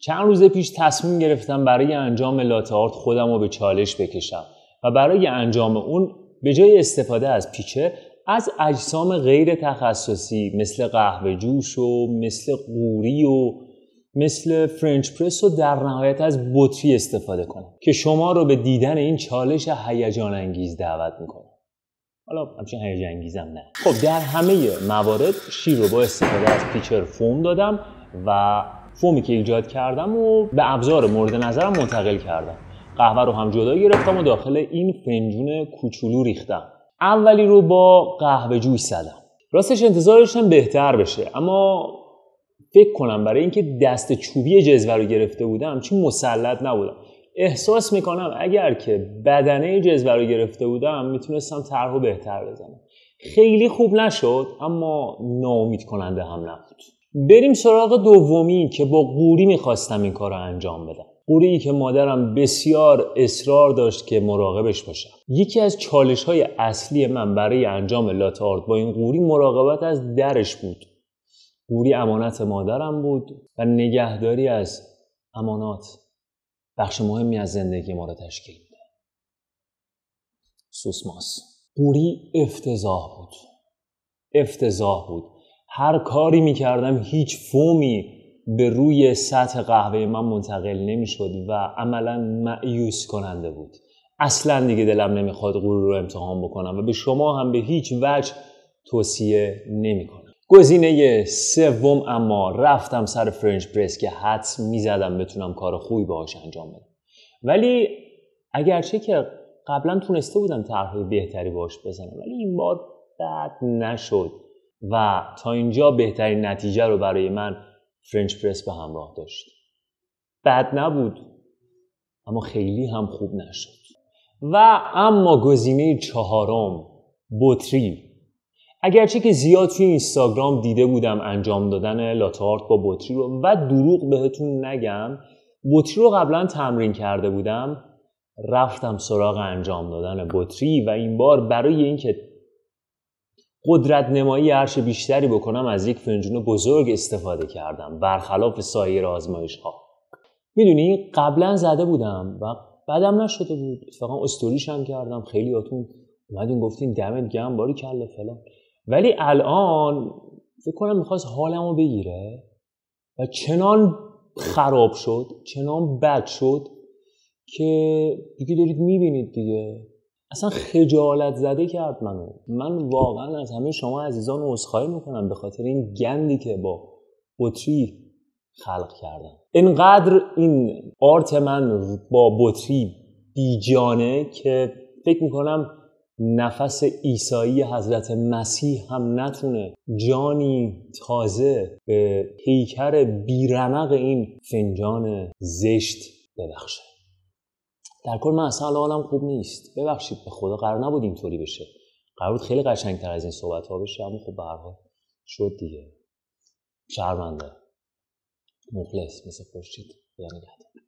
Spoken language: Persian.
چند روز پیش تصمیم گرفتم برای انجام لاتارت خودم رو به چالش بکشم و برای انجام اون به جای استفاده از پیچر، از اجسام غیر تخصصی مثل قهوه جوش و مثل قوری و مثل فرنچ پرس و در نهایت از بطری استفاده کنم که شما رو به دیدن این چالش هیجان انگیز دعوت میکنم. حالا همچنان هیجان انگیزم نه خب در همه موارد شیر رو با استفاده از پیچر فوم دادم و فومی که ایجاد کردم و به ابزار مورد نظرم منتقل کردم قهوه رو هم جدا گرفتم و داخل این فنجون کوچولو ریختم اولی رو با قهوه جوش زدم راستش انتظارشم بهتر بشه اما فکر کنم برای اینکه دست چوبی جزوه رو گرفته بودم چون مسلط نبودم احساس میکنم اگر که بدنه جزوه رو گرفته بودم میتونستم طرح بهتر بزنم خیلی خوب نشد اما ناامید کننده هم نبود بریم سراغ دومی که با قوری میخواستم این کار رو انجام بدم قوری که مادرم بسیار اصرار داشت که مراقبش باشم یکی از چالش های اصلی من برای انجام لاتارد با این قوری مراقبت از درش بود قوری امانت مادرم بود و نگهداری از امانات بخش مهمی از زندگی ما را تشکیل میده سوسماس قوری افتضاح بود افتضاح بود هر کاری میکردم هیچ فومی به روی سطح قهوه من منتقل نمیشد و عملا معیوس کننده بود اصلا دیگه دلم نمیخواد غرور رو امتحان بکنم و به شما هم به هیچ وجه توصیه نمیکنم گزینه سوم اما رفتم سر فرنج پرس که حدس میزدم بتونم کار خوبی باهاش انجام بدم ولی اگرچه که قبلا تونسته بودم طرحهای بهتری باش بزنم ولی این بار بد نشد و تا اینجا بهترین نتیجه رو برای من فرنچ پرس به همراه داشت بد نبود اما خیلی هم خوب نشد و اما گزینه چهارم بطری اگرچه که زیاد توی اینستاگرام دیده بودم انجام دادن لاتارت با بطری رو و دروغ بهتون نگم بطری رو قبلا تمرین کرده بودم رفتم سراغ انجام دادن بطری و این بار برای اینکه قدرت نمایی عرش بیشتری بکنم از یک فنجون بزرگ استفاده کردم برخلاف سایر آزمایش ها میدونی قبلا زده بودم و بعدم نشده بود اتفاقا استوریش هم کردم خیلی آتون اومدین گفتین دمت گم باری کله فلان ولی الان فکر کنم میخواست حالمو بگیره و چنان خراب شد چنان بد شد که دیگه دارید میبینید دیگه اصلا خجالت زده کرد منو من واقعا از همه شما عزیزان عذرخواهی میکنم به خاطر این گندی که با بطری خلق کردم اینقدر این آرت من با بطری بیجانه که فکر میکنم نفس ایسایی حضرت مسیح هم نتونه جانی تازه به پیکر بیرمق این فنجان زشت ببخشه در کل من اصلا حالم خوب نیست ببخشید به خدا قرار نبود اینطوری بشه قرار بود خیلی تر از این صحبت ها بشه اما خب به شد دیگه شرمنده مخلص مثل خوشید خدا نگهدار